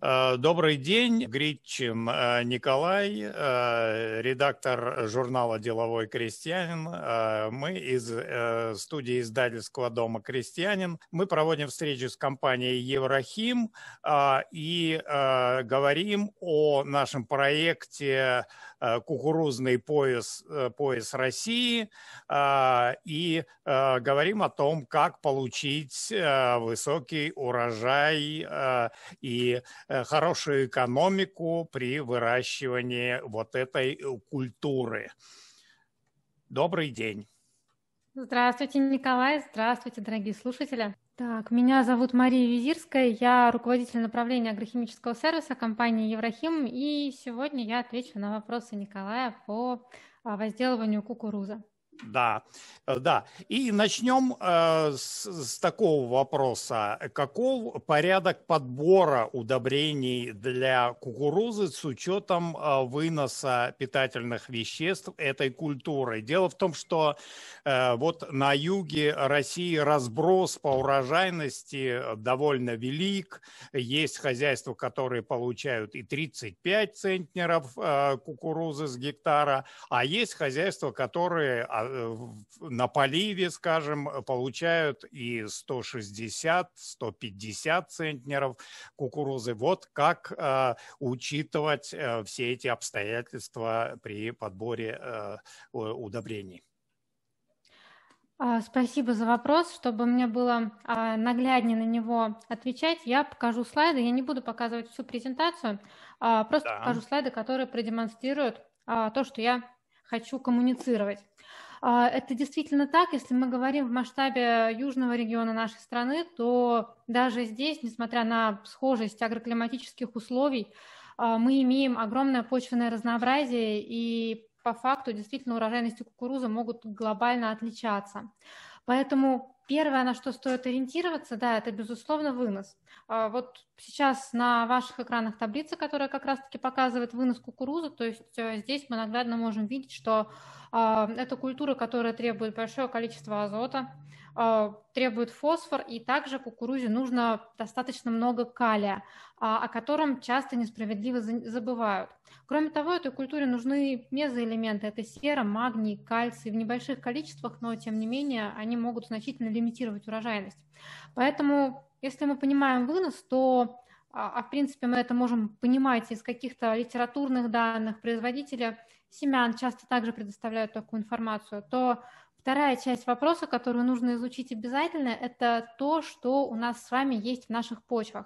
Э, добрый день, Гричин э, Николай, э, редактор журнала «Деловой крестьянин». Мы из студии издательского дома «Крестьянин». Мы проводим встречу с компанией «Еврохим» и говорим о нашем проекте Э, кукурузный пояс, э, пояс России э, и говорим о том, как получить высокий урожай и хорошую экономику при выращивании вот этой культуры. Добрый день. Здравствуйте, Николай. Здравствуйте, дорогие слушатели. Так, меня зовут Мария Визирская, я руководитель направления агрохимического сервиса компании Еврохим, и сегодня я отвечу на вопросы Николая по а, возделыванию кукурузы. Да, э, да. И начнем э, с, с такого вопроса. Каков порядок подбора удобрений для кукурузы с учетом э, выноса питательных веществ этой культуры? Дело в том, что э, вот на юге России разброс по урожайности довольно велик. Есть хозяйства, которые получают и 35 центнеров э, кукурузы с гектара, а есть хозяйства, которые а, Э, на поливе, скажем, э, получают и 160-150 центнеров кукурузы. Вот как э, учитывать все эти обстоятельства при подборе удобрений. А, спасибо за вопрос. Чтобы мне было а, нагляднее на него отвечать, я покажу слайды. Я не буду показывать всю презентацию, а, просто да. покажу слайды, которые продемонстрируют то, что я хочу коммуницировать. А, это действительно так. Если мы говорим в масштабе южного региона нашей страны, то даже здесь, несмотря на схожесть агроклиматических условий, а, мы имеем огромное почвенное разнообразие и по факту действительно урожайности кукурузы могут глобально отличаться. Поэтому Первое, на что стоит ориентироваться, да, это, безусловно, вынос. А, вот сейчас на ваших экранах таблица, которая как раз-таки показывает вынос кукурузы, то есть э, здесь мы наглядно можем видеть, что а, это культура, которая требует большого количества азота, Э, требует фосфор, и также кукурузе нужно достаточно много калия, а, о котором часто несправедливо забывают. Кроме того, этой культуре нужны мезоэлементы, это сера, магний, кальций в небольших количествах, но тем не менее они могут значительно лимитировать урожайность. Поэтому, если мы понимаем вынос, то а, а в принципе мы это можем понимать из каких-то литературных данных производителя семян часто также предоставляют такую информацию, то Вторая часть вопроса, которую нужно изучить обязательно, это то, что у нас с вами есть в наших почвах.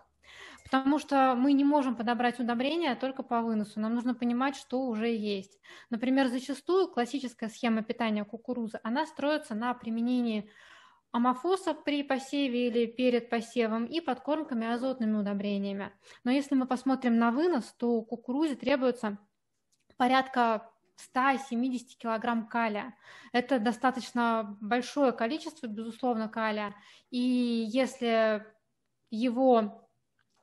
Потому что мы не можем подобрать удобрения только по выносу. Нам нужно понимать, что уже есть. Например, зачастую классическая схема питания кукурузы, она строится на применении амофоса при посеве или перед посевом и подкормками азотными удобрениями. Но если мы посмотрим на вынос, то кукурузе требуется порядка 170 килограмм калия. Это достаточно большое количество, безусловно, калия. И если его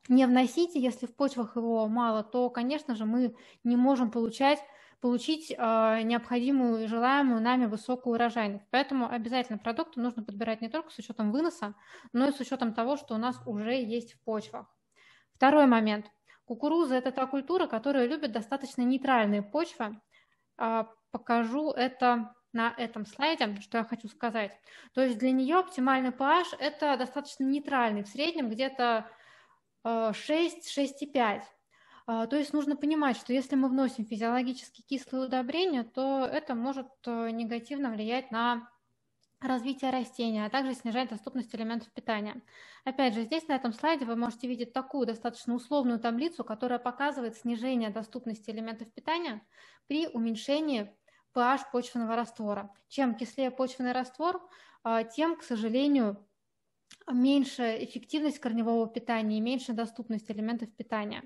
не вносить, если в почвах его мало, то, конечно же, мы не можем получать получить э, необходимую и желаемую нами высокую урожайность. Поэтому обязательно продукты нужно подбирать не только с учетом выноса, но и с учетом того, что у нас уже есть в почвах. Второй момент. Кукуруза – это та культура, которая любит достаточно нейтральные почвы, а, покажу это на этом слайде, что я хочу сказать. То есть для нее оптимальный pH – это достаточно нейтральный, в среднем где-то 6-6,5. А, а, то есть нужно понимать, что если мы вносим физиологически кислые удобрения, то это может негативно влиять на развитие растения, а также снижать доступность элементов питания. Опять же, здесь на этом слайде вы можете видеть такую достаточно условную таблицу, которая показывает снижение доступности элементов питания при уменьшении pH почвенного раствора. Чем кислее почвенный раствор, а, тем, к сожалению, меньше эффективность корневого питания и меньше доступность элементов питания.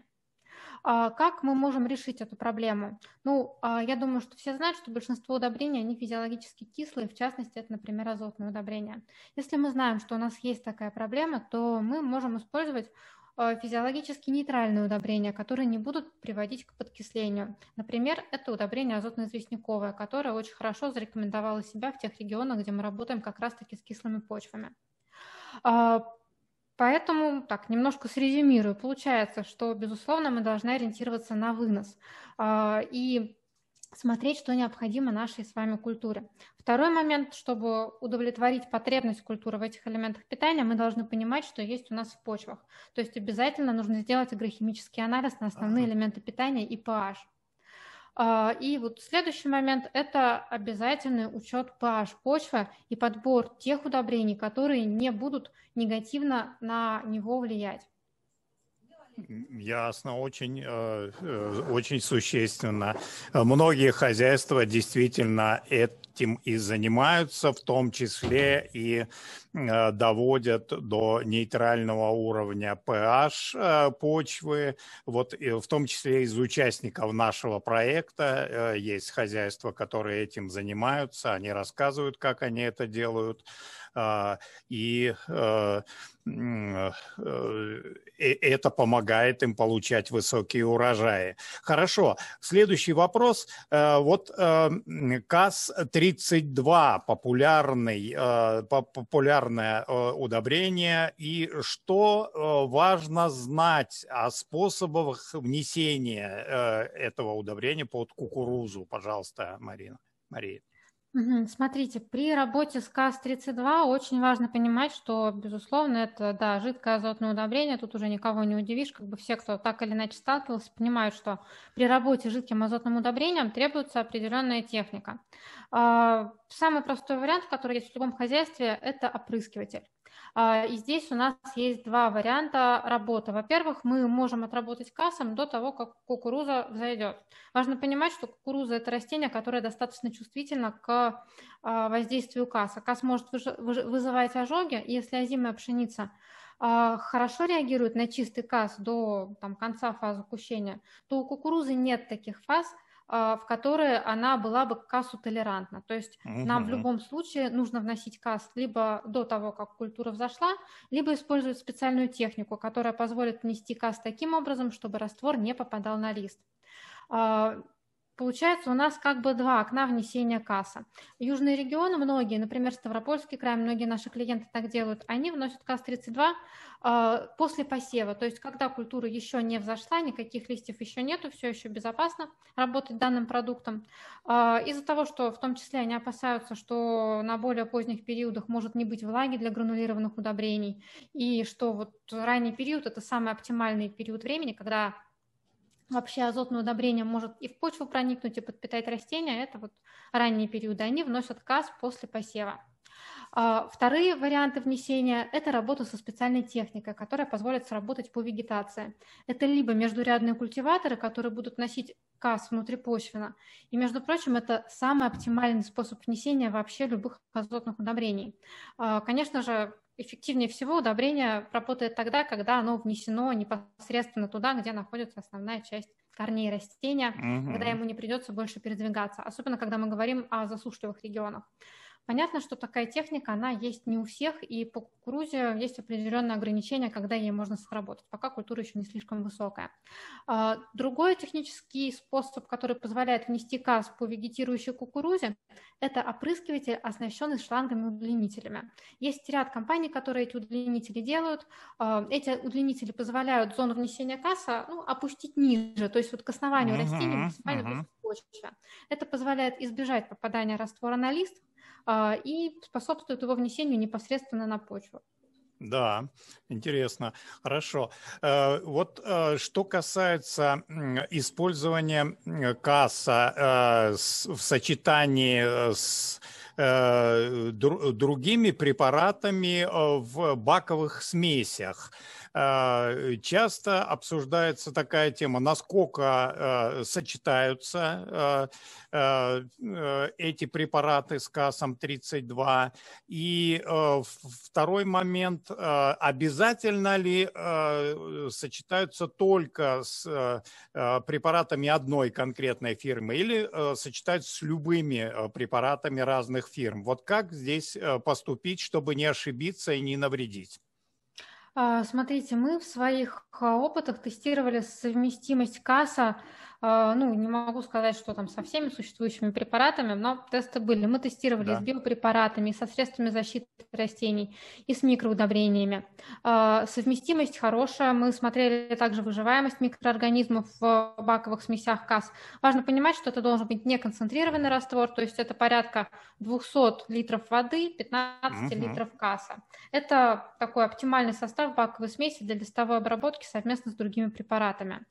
А, как мы можем решить эту проблему? Ну, а, я думаю, что все знают, что большинство удобрений, они физиологически кислые, в частности, это, например, азотные удобрения. Если мы знаем, что у нас есть такая проблема, то мы можем использовать Э, физиологически нейтральные удобрения, которые не будут приводить к подкислению. Например, это удобрение азотно-известняковое, которое очень хорошо зарекомендовало себя в тех регионах, где мы работаем как раз-таки с кислыми почвами. А, поэтому, так, немножко срезюмирую. Получается, что, безусловно, мы должны ориентироваться на вынос. А, и смотреть, что необходимо нашей с вами культуре. Второй момент, чтобы удовлетворить потребность культуры в этих элементах питания, мы должны понимать, что есть у нас в почвах. То есть обязательно нужно сделать агрохимический анализ на основные элементы питания и pH. А, и вот следующий момент – это обязательный учет pH почвы и подбор тех удобрений, которые не будут негативно на него влиять. Ясно, очень, э, э, очень существенно. Многие хозяйства действительно этим и занимаются, в том числе и э, доводят до нейтрального уровня pH почвы. Вот в том числе из участников нашего проекта есть хозяйства, которые этим занимаются, они рассказывают, как они это делают. А, и э, э, э, это помогает им получать высокие урожаи. Хорошо. Следующий вопрос. Вот КАС-32 популярный, популярное удобрение. И что важно знать о способах внесения этого удобрения под кукурузу? Пожалуйста, Марина. Мария. Смотрите, при работе с КАС-32 очень важно понимать, что, безусловно, это да, жидкое азотное удобрение, тут уже никого не удивишь, как бы все, кто так или иначе сталкивался, понимают, что при работе с жидким азотным удобрением требуется определенная техника. А, самый простой вариант, который есть в любом хозяйстве, это опрыскиватель. А, и здесь у нас есть два варианта работы. Во-первых, мы можем отработать кассом до того, как кукуруза взойдет. Важно понимать, что кукуруза – это растение, которое достаточно чувствительно к а, воздействию касса. Касс может вызывать ожоги, если озимая пшеница а, хорошо реагирует на чистый касс до там, конца фазы кущения, то у кукурузы нет таких фаз, а, в которые она была бы к кассу толерантна. То есть угу. нам в любом случае нужно вносить касс либо до того, как культура взошла, либо использовать специальную технику, которая позволит внести касс таким образом, чтобы раствор не попадал на лист. А, Получается, у нас как бы два окна внесения касса. Южные регионы, многие, например, Ставропольский край, многие наши клиенты так делают, они вносят КАС-32 э, а, после посева, то есть когда культура еще не взошла, никаких листьев еще нету, все еще безопасно работать данным продуктом. Э, из-за того, что в том числе они опасаются, что на более поздних периодах может не быть влаги для гранулированных удобрений, и что вот ранний период – это самый оптимальный период времени, когда вообще азотное удобрение может и в почву проникнуть, и подпитать растения, это вот ранние периоды, они вносят каз после посева. А, вторые варианты внесения – это работа со специальной техникой, которая позволит сработать по вегетации. Это либо междурядные культиваторы, которые будут носить каз внутрипочвенно. И, между прочим, это самый оптимальный способ внесения вообще любых азотных удобрений. А, конечно же, эффективнее всего удобрение работает тогда, когда оно внесено непосредственно туда, где находится основная часть корней растения, угу. когда ему не придется больше передвигаться, особенно когда мы говорим о засушливых регионах. Понятно, что такая техника, она есть не у всех, и по кукурузе есть определенные ограничения, когда ей можно сработать, пока культура еще не слишком высокая. А, другой технический способ, который позволяет внести каз по вегетирующей кукурузе, это опрыскиватель, оснащенный шлангами удлинителями. Есть ряд компаний, которые эти удлинители делают. А, эти удлинители позволяют зону внесения каса ну, опустить ниже, то есть вот к основанию uh-huh, растения максимально uh-huh. Это позволяет избежать попадания раствора на лист, а, и способствует его внесению непосредственно на почву. Да, интересно. Хорошо. Э, вот э, что касается использования касса э, в сочетании с другими препаратами в баковых смесях. Э, часто обсуждается такая тема, насколько э, сочетаются э, эти препараты с КАСом-32. И второй момент, обязательно ли сочетаются только с препаратами одной конкретной фирмы или сочетаются с любыми препаратами разных фирм? Вот как здесь поступить, чтобы не ошибиться и не навредить? А, смотрите, мы в своих а, опытах тестировали совместимость касса а, ну, не могу сказать, что там со всеми существующими препаратами, но тесты были. Мы тестировали да. с биопрепаратами, со средствами защиты растений и с микроудобрениями. А, совместимость хорошая. Мы смотрели также выживаемость микроорганизмов в баковых смесях КАС. Важно понимать, что это должен быть неконцентрированный раствор, то есть это порядка 200 литров воды, 15 угу. литров КАСа. Это такой оптимальный состав баковой смеси для листовой обработки совместно с другими препаратами.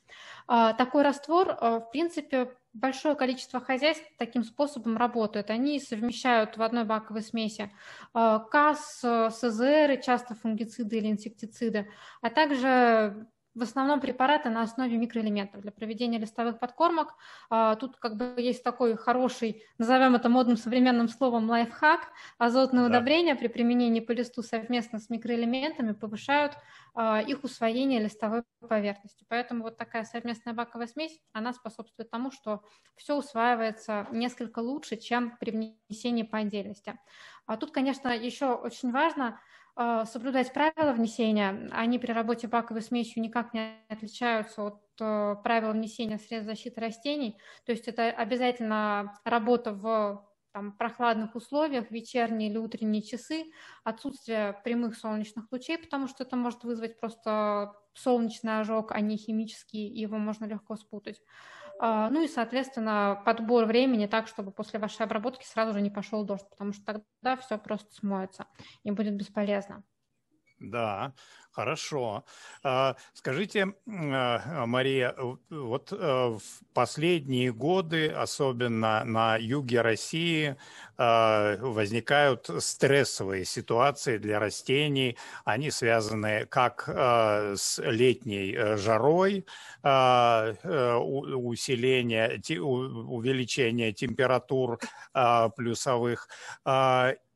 А, такой раствор Э, в принципе, большое количество хозяйств таким способом работают. Они совмещают в одной баковой смеси э, КАС, э, СЗР, часто фунгициды или инсектициды, а также в основном препараты на основе микроэлементов для проведения листовых подкормок. А, тут как бы есть такой хороший, назовем это модным современным словом, лайфхак. Азотные да. удобрения при применении по листу совместно с микроэлементами повышают а, их усвоение листовой поверхности. Поэтому вот такая совместная баковая смесь, она способствует тому, что все усваивается несколько лучше, чем при внесении по отдельности. А тут, конечно, еще очень важно – а, соблюдать правила внесения. Они при работе баковой смесью никак не отличаются от а, правил внесения средств защиты растений. То есть это обязательно работа в там, прохладных условиях, вечерние или утренние часы, отсутствие прямых солнечных лучей, потому что это может вызвать просто солнечный ожог, а не химический, и его можно легко спутать. А, ну и, соответственно, подбор времени так, чтобы после вашей обработки сразу же не пошел дождь, потому что тогда все просто смоется и будет бесполезно. Да, хорошо. А, скажите, а, Мария, вот э, в последние годы, особенно на юге России, а, возникают стрессовые ситуации для растений. Они связаны как с летней э, жарой, э, усиление, увеличение температур плюсовых,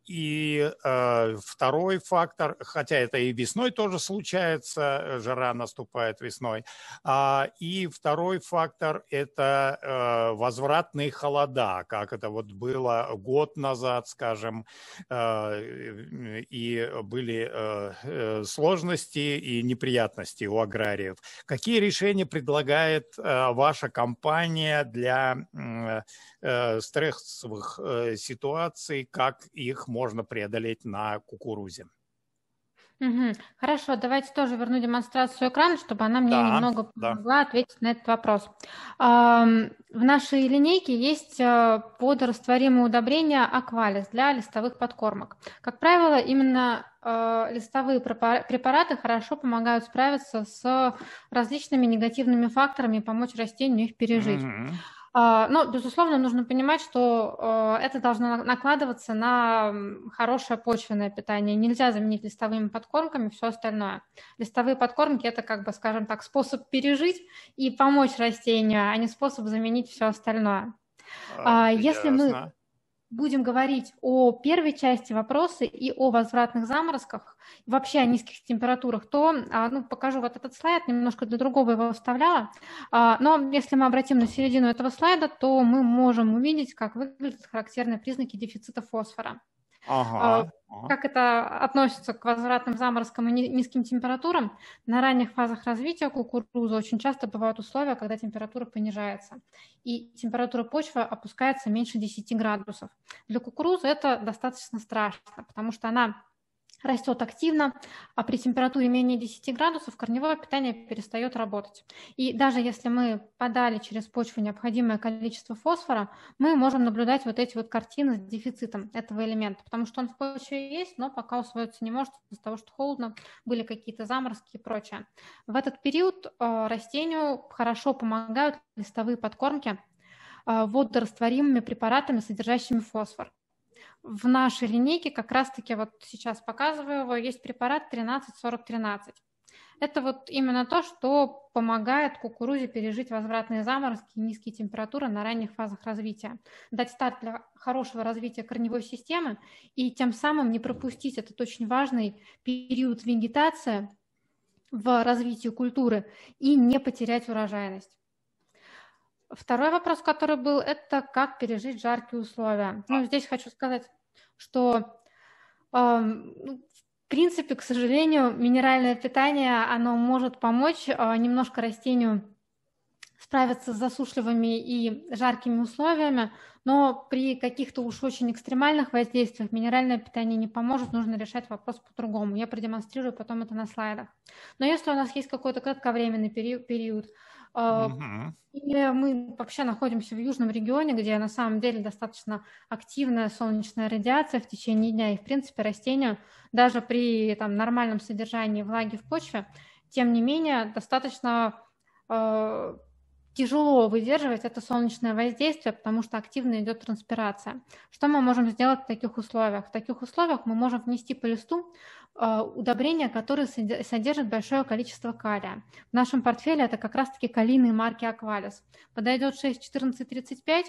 и э, второй фактор, хотя это и весной тоже случается, жара наступает весной. А, и второй фактор – это э, возвратные холода, как это вот было год назад, скажем, э, и были э, э сложности и неприятности у аграриев. Какие решения предлагает э, ваша компания для э, э, стрессовых э, ситуаций, как их можно можно преодолеть на кукурузе. Хорошо, давайте тоже верну демонстрацию экрана, чтобы она мне да, немного помогла да. ответить на этот вопрос. В нашей линейке есть а, водорастворимые удобрения аквалис для листовых подкормок. Как правило, именно а, листовые препараты хорошо помогают справиться с различными негативными факторами и помочь растению их пережить. Угу. А, Но, ну, безусловно, нужно понимать, что э, это должно накладываться на хорошее почвенное питание. Нельзя заменить листовыми подкормками все остальное. Листовые подкормки – это, как бы, скажем так, способ пережить и помочь растению, а не способ заменить все остальное. А, а Если ясно. мы будем говорить о первой части вопроса и о возвратных заморозках, вообще о низких температурах, то а, ну, покажу вот этот слайд, немножко для другого его вставляла. А, но если мы обратим на середину этого слайда, то мы можем увидеть, как выглядят характерные признаки дефицита фосфора. А, ага, Как это относится к возвратным заморозкам и низким температурам? На ранних фазах развития кукурузы очень часто бывают условия, когда температура понижается, и температура почвы опускается меньше 10 градусов. Для кукурузы это достаточно страшно, потому что она растет активно, а при температуре менее 10 градусов корневое питание перестает работать. И даже если мы подали через почву необходимое количество фосфора, мы можем наблюдать вот эти вот картины с дефицитом этого элемента, потому что он в почве есть, но пока усвоиться не может из-за того, что холодно, были какие-то заморозки и прочее. В этот период э, растению хорошо помогают листовые подкормки э, водорастворимыми препаратами, содержащими фосфор в нашей линейке как раз-таки вот сейчас показываю его, есть препарат 134013. Это вот именно то, что помогает кукурузе пережить возвратные заморозки и низкие температуры на ранних фазах развития, дать старт для хорошего развития корневой системы и тем самым не пропустить этот очень важный период вегетации в развитии культуры и не потерять урожайность. Второй вопрос, который был, это как пережить жаркие условия. Ну, здесь хочу сказать, что ну, в принципе, к сожалению, минеральное питание, оно может помочь а, немножко растению справиться с засушливыми и жаркими условиями, но при каких-то уж очень экстремальных воздействиях минеральное питание не поможет, нужно решать вопрос по-другому. Я продемонстрирую потом это на слайдах. Но если у нас есть какой-то кратковременный период, Uh-huh. И мы вообще находимся в южном регионе, где на самом деле достаточно активная солнечная радиация в течение дня, и в принципе растения даже при там, нормальном содержании влаги в почве, тем не менее достаточно э, тяжело выдерживать это солнечное воздействие, потому что активно идет транспирация. Что мы можем сделать в таких условиях? В таких условиях мы можем внести по листу Э, удобрения, которые содержат большое количество калия. В нашем портфеле это как раз-таки калийные марки Аквалис. Подойдет 6,14,35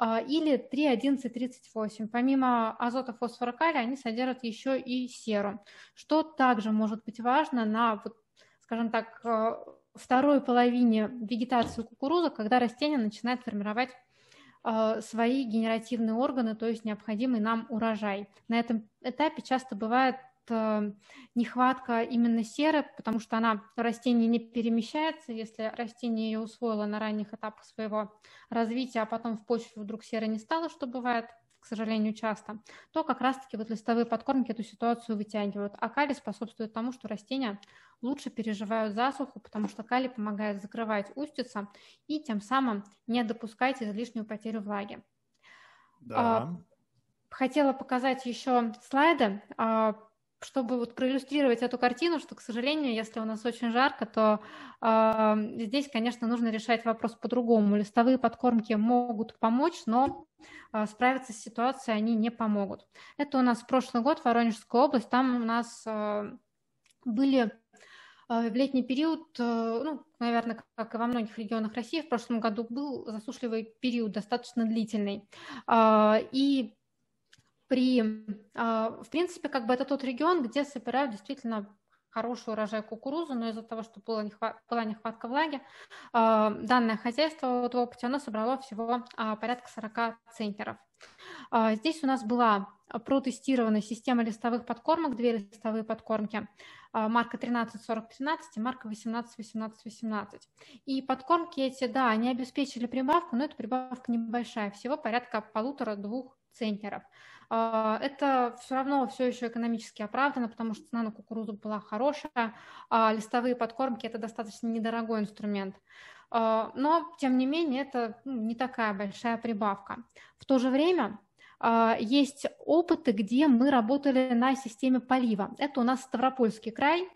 э, или 3,11,38. Помимо азота, фосфора, калия, они содержат еще и серу, что также может быть важно на, скажем так, э, второй половине вегетации кукурузы, когда растение начинает формировать свои генеративные органы, то есть необходимый нам урожай. На этом этапе часто бывает Э, нехватка именно серы, потому что она растение не перемещается. Если растение ее усвоило на ранних этапах своего развития, а потом в почве вдруг серы не стало, что бывает к сожалению, часто, то как раз-таки вот листовые подкормки эту ситуацию вытягивают. А калий способствует тому, что растения лучше переживают засуху, потому что калий помогает закрывать устица и тем самым не допускать излишнюю потерю влаги. Да. А, хотела показать еще слайды а, чтобы вот проиллюстрировать эту картину, что, к сожалению, если у нас очень жарко, то э, здесь, конечно, нужно решать вопрос по-другому. Листовые подкормки могут помочь, но э, справиться с ситуацией они не помогут. Это у нас прошлый год, Воронежская область, там у нас э, были в летний период, ну, наверное, как и во многих регионах России, в прошлом году был засушливый период, достаточно длительный. И при, а, в принципе, как бы это тот регион, где собирают действительно хороший урожай кукурузы, но из-за того, что была нехватка, была нехватка влаги, а, данное хозяйство вот в опыте, оно собрало всего а, порядка 40 центнеров. Здесь у нас была протестирована система листовых подкормок, две листовые подкормки, марка 13-40-13 и марка 18-18-18. И подкормки эти, да, они обеспечили прибавку, но эта прибавка небольшая, всего порядка полутора-двух центнеров. А, это все равно все еще экономически оправдано, потому что цена на кукурузу была хорошая, а листовые подкормки – это достаточно недорогой инструмент. А, но, тем не менее, это ну, не такая большая прибавка. В то же время а, есть опыты, где мы работали на системе полива. Это у нас Ставропольский край.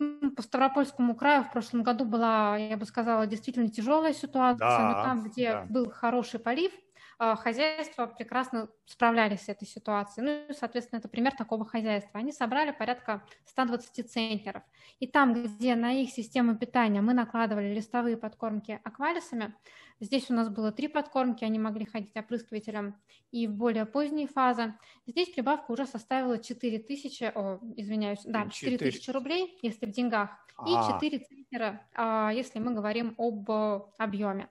Ну, по Ставропольскому краю в прошлом году была, я бы сказала, действительно тяжелая ситуация, да, но там, где да. был хороший полив – а, хозяйства прекрасно справлялись с этой ситуацией. Ну, соответственно, это пример такого хозяйства. Они собрали порядка 120 центнеров. И там, где на их систему питания мы накладывали листовые подкормки аквалисами, здесь у нас было три подкормки, они могли ходить опрыскивателем и в более поздние фазы. Здесь прибавка уже составила 4 тысячи, о, извиняюсь, да, 4 тысячи рублей, если в деньгах, и 4 а. центнера, а, если мы говорим об э, объеме.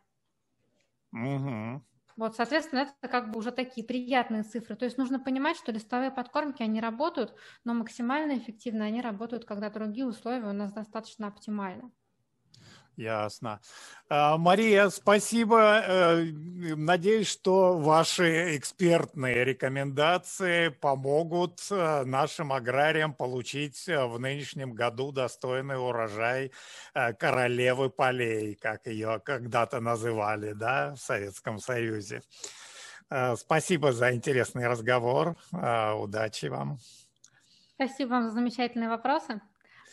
Угу. Вот, соответственно, это как бы уже такие приятные цифры. То есть нужно понимать, что листовые подкормки, они работают, но максимально эффективно они работают, когда другие условия у нас достаточно оптимальны. Ясно. А, Мария, спасибо. Э, надеюсь, что ваши экспертные рекомендации помогут э, нашим аграриям получить э, в нынешнем году достойный урожай королевы полей, как ее когда-то называли да, в Советском Союзе. Спасибо за интересный разговор. Удачи вам. Спасибо вам за замечательные вопросы.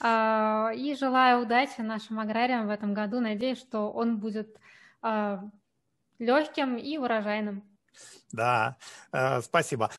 А, и желаю удачи нашим аграриям в этом году. Надеюсь, что он будет а, легким и урожайным. Да, э, спасибо.